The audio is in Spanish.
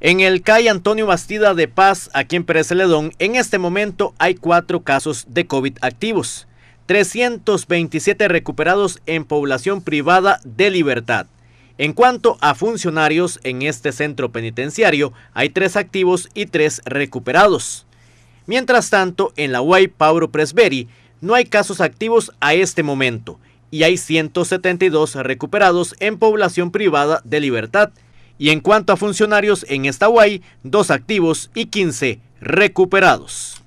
En el CAI Antonio Bastida de Paz, aquí en Pérez Celedón, en este momento hay cuatro casos de COVID activos, 327 recuperados en población privada de libertad. En cuanto a funcionarios, en este centro penitenciario hay tres activos y tres recuperados. Mientras tanto, en la UAI Pauro Presberi no hay casos activos a este momento y hay 172 recuperados en población privada de libertad. Y en cuanto a funcionarios, en esta UAI, dos activos y 15 recuperados.